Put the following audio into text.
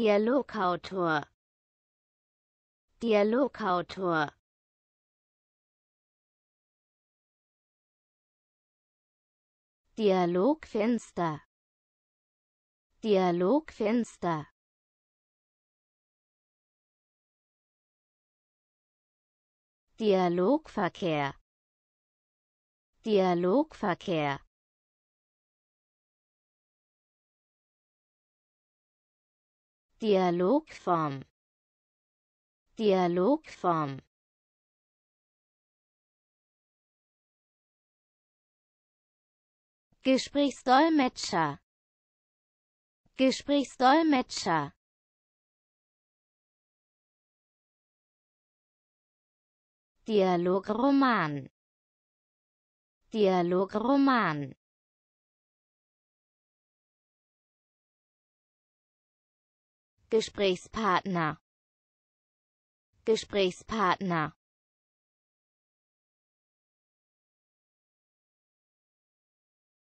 Dialogautor Dialogautor Dialogfenster Dialogfenster Dialogverkehr Dialogverkehr Dialogform Dialogform Gesprächsdolmetscher Gesprächsdolmetscher Dialogroman Dialogroman Gesprächspartner Gesprächspartner